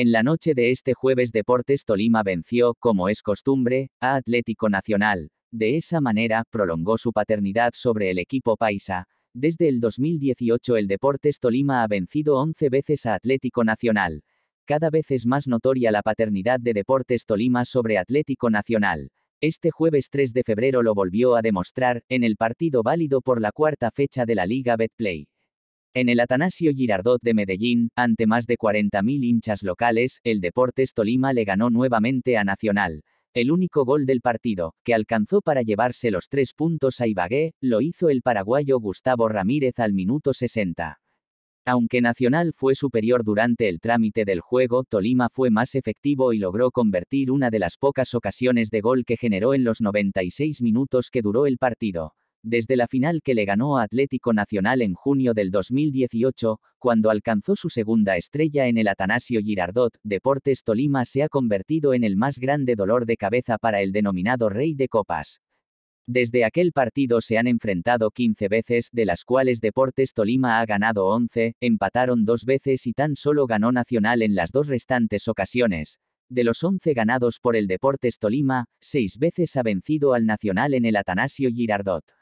En la noche de este jueves Deportes Tolima venció, como es costumbre, a Atlético Nacional. De esa manera, prolongó su paternidad sobre el equipo paisa. Desde el 2018 el Deportes Tolima ha vencido 11 veces a Atlético Nacional. Cada vez es más notoria la paternidad de Deportes Tolima sobre Atlético Nacional. Este jueves 3 de febrero lo volvió a demostrar, en el partido válido por la cuarta fecha de la Liga Betplay. En el Atanasio Girardot de Medellín, ante más de 40.000 hinchas locales, el Deportes Tolima le ganó nuevamente a Nacional. El único gol del partido, que alcanzó para llevarse los tres puntos a Ibagué, lo hizo el paraguayo Gustavo Ramírez al minuto 60. Aunque Nacional fue superior durante el trámite del juego, Tolima fue más efectivo y logró convertir una de las pocas ocasiones de gol que generó en los 96 minutos que duró el partido desde la final que le ganó a Atlético Nacional en junio del 2018, cuando alcanzó su segunda estrella en el Atanasio Girardot, Deportes Tolima se ha convertido en el más grande dolor de cabeza para el denominado Rey de Copas. Desde aquel partido se han enfrentado 15 veces, de las cuales Deportes Tolima ha ganado 11, empataron dos veces y tan solo ganó Nacional en las dos restantes ocasiones. De los 11 ganados por el Deportes Tolima, seis veces ha vencido al Nacional en el Atanasio Girardot.